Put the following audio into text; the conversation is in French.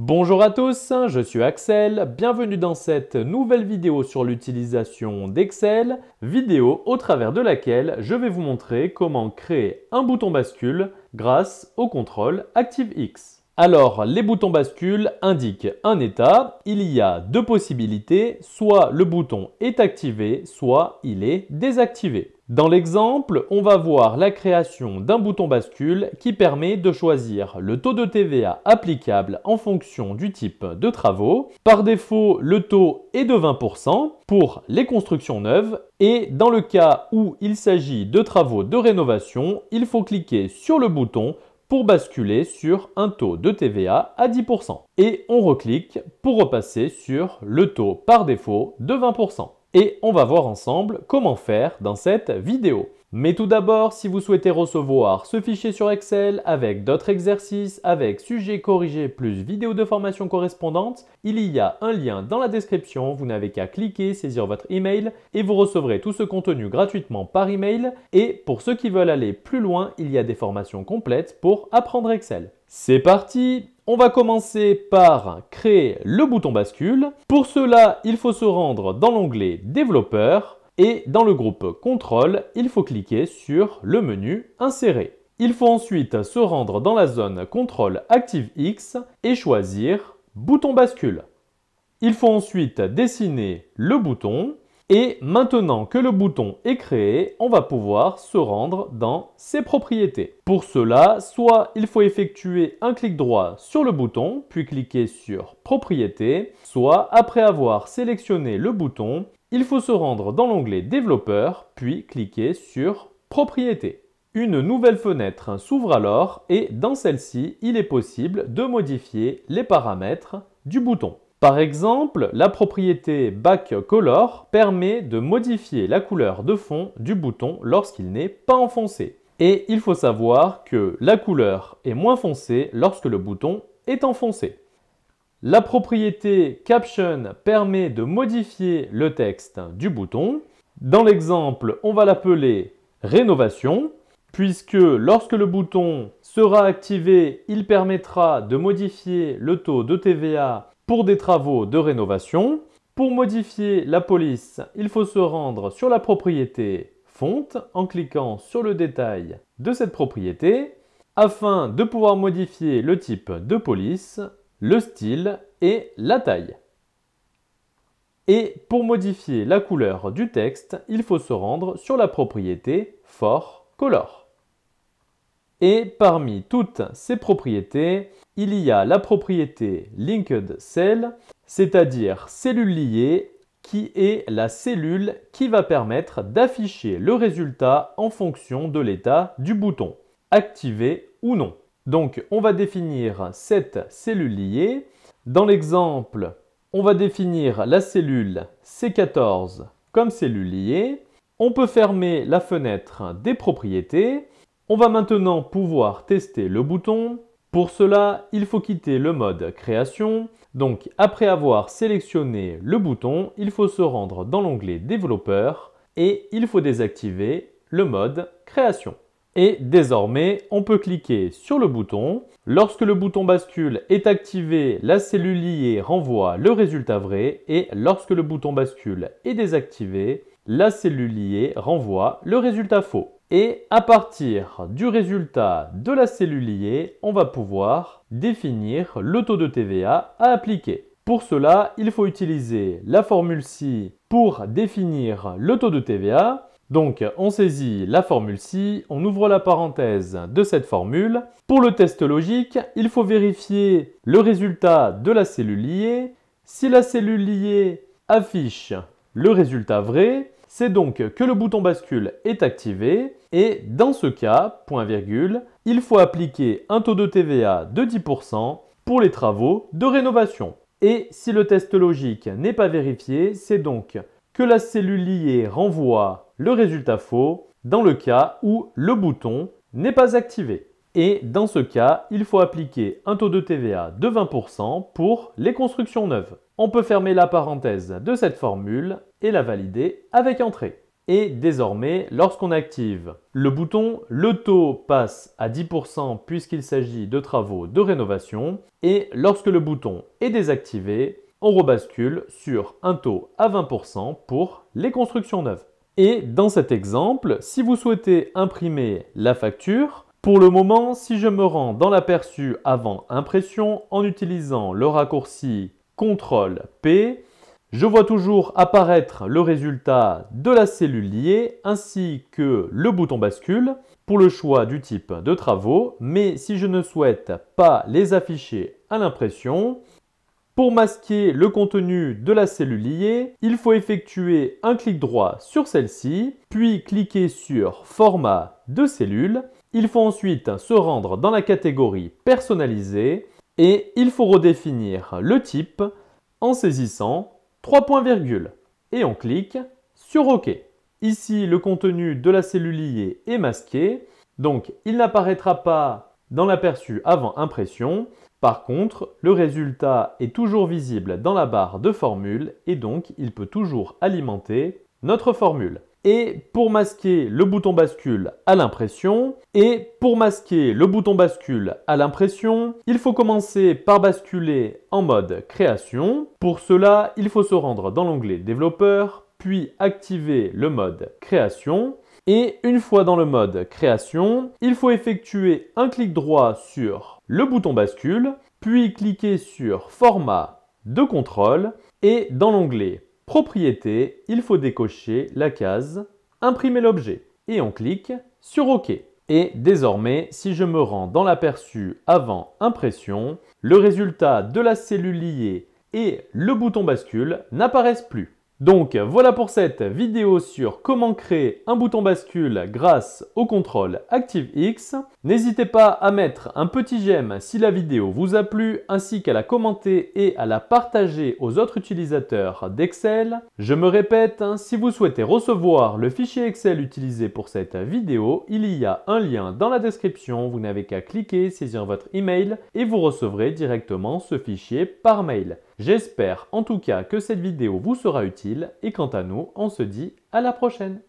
Bonjour à tous, je suis Axel, bienvenue dans cette nouvelle vidéo sur l'utilisation d'Excel, vidéo au travers de laquelle je vais vous montrer comment créer un bouton bascule grâce au contrôle ActiveX. Alors, les boutons bascule indiquent un état, il y a deux possibilités, soit le bouton est activé, soit il est désactivé. Dans l'exemple, on va voir la création d'un bouton bascule qui permet de choisir le taux de TVA applicable en fonction du type de travaux. Par défaut, le taux est de 20% pour les constructions neuves et dans le cas où il s'agit de travaux de rénovation, il faut cliquer sur le bouton pour basculer sur un taux de TVA à 10%. Et on reclique pour repasser sur le taux par défaut de 20% et on va voir ensemble comment faire dans cette vidéo. Mais tout d'abord, si vous souhaitez recevoir ce fichier sur Excel avec d'autres exercices, avec sujets corrigés plus vidéos de formation correspondantes, il y a un lien dans la description. Vous n'avez qu'à cliquer, saisir votre email et vous recevrez tout ce contenu gratuitement par email. Et pour ceux qui veulent aller plus loin, il y a des formations complètes pour apprendre Excel. C'est parti on va commencer par créer le bouton bascule. Pour cela, il faut se rendre dans l'onglet développeur et dans le groupe contrôle, il faut cliquer sur le menu insérer. Il faut ensuite se rendre dans la zone contrôle X et choisir bouton bascule. Il faut ensuite dessiner le bouton et maintenant que le bouton est créé, on va pouvoir se rendre dans ses propriétés. Pour cela, soit il faut effectuer un clic droit sur le bouton, puis cliquer sur Propriétés, soit après avoir sélectionné le bouton, il faut se rendre dans l'onglet Développeur, puis cliquer sur Propriétés. Une nouvelle fenêtre s'ouvre alors et dans celle-ci, il est possible de modifier les paramètres du bouton. Par exemple, la propriété backcolor permet de modifier la couleur de fond du bouton lorsqu'il n'est pas enfoncé. Et il faut savoir que la couleur est moins foncée lorsque le bouton est enfoncé. La propriété caption permet de modifier le texte du bouton. Dans l'exemple, on va l'appeler rénovation, puisque lorsque le bouton sera activé, il permettra de modifier le taux de TVA pour des travaux de rénovation. Pour modifier la police, il faut se rendre sur la propriété fonte en cliquant sur le détail de cette propriété afin de pouvoir modifier le type de police, le style et la taille. Et pour modifier la couleur du texte, il faut se rendre sur la propriété fort color. Et parmi toutes ces propriétés, il y a la propriété linked cell, c'est-à-dire cellule liée, qui est la cellule qui va permettre d'afficher le résultat en fonction de l'état du bouton, activé ou non. Donc on va définir cette cellule liée. Dans l'exemple, on va définir la cellule C14 comme cellule liée. On peut fermer la fenêtre des propriétés on va maintenant pouvoir tester le bouton. Pour cela, il faut quitter le mode création. Donc après avoir sélectionné le bouton, il faut se rendre dans l'onglet développeur et il faut désactiver le mode création. Et désormais, on peut cliquer sur le bouton. Lorsque le bouton bascule est activé, la cellule liée renvoie le résultat vrai et lorsque le bouton bascule est désactivé, la cellule liée renvoie le résultat faux. Et à partir du résultat de la cellule liée, on va pouvoir définir le taux de TVA à appliquer. Pour cela, il faut utiliser la formule SI pour définir le taux de TVA. Donc on saisit la formule SI, on ouvre la parenthèse de cette formule. Pour le test logique, il faut vérifier le résultat de la cellule liée. Si la cellule liée affiche le résultat vrai, c'est donc que le bouton bascule est activé et dans ce cas, point virgule, il faut appliquer un taux de TVA de 10% pour les travaux de rénovation. Et si le test logique n'est pas vérifié, c'est donc que la cellule liée renvoie le résultat faux dans le cas où le bouton n'est pas activé. Et dans ce cas, il faut appliquer un taux de TVA de 20% pour les constructions neuves. On peut fermer la parenthèse de cette formule et la valider avec entrée. Et désormais, lorsqu'on active le bouton, le taux passe à 10% puisqu'il s'agit de travaux de rénovation. Et lorsque le bouton est désactivé, on rebascule sur un taux à 20% pour les constructions neuves. Et dans cet exemple, si vous souhaitez imprimer la facture, pour le moment, si je me rends dans l'aperçu avant impression en utilisant le raccourci CTRL P. Je vois toujours apparaître le résultat de la cellule liée ainsi que le bouton bascule pour le choix du type de travaux, mais si je ne souhaite pas les afficher à l'impression, pour masquer le contenu de la cellule liée, il faut effectuer un clic droit sur celle-ci, puis cliquer sur Format de cellule. Il faut ensuite se rendre dans la catégorie Personnalisée et il faut redéfinir le type en saisissant 3 points virgule et on clique sur OK. Ici, le contenu de la cellulier est masqué, donc il n'apparaîtra pas dans l'aperçu avant impression. Par contre, le résultat est toujours visible dans la barre de formule et donc il peut toujours alimenter notre formule et pour masquer le bouton bascule à l'impression. Et pour masquer le bouton bascule à l'impression, il faut commencer par basculer en mode création. Pour cela, il faut se rendre dans l'onglet développeur, puis activer le mode création. Et une fois dans le mode création, il faut effectuer un clic droit sur le bouton bascule, puis cliquer sur format de contrôle et dans l'onglet Propriété, il faut décocher la case Imprimer l'objet et on clique sur OK. Et désormais, si je me rends dans l'aperçu avant impression, le résultat de la cellule liée et le bouton bascule n'apparaissent plus. Donc voilà pour cette vidéo sur comment créer un bouton bascule grâce au contrôle ActiveX. N'hésitez pas à mettre un petit j'aime si la vidéo vous a plu, ainsi qu'à la commenter et à la partager aux autres utilisateurs d'Excel. Je me répète, hein, si vous souhaitez recevoir le fichier Excel utilisé pour cette vidéo, il y a un lien dans la description, vous n'avez qu'à cliquer, saisir votre email et vous recevrez directement ce fichier par mail. J'espère en tout cas que cette vidéo vous sera utile et quant à nous, on se dit à la prochaine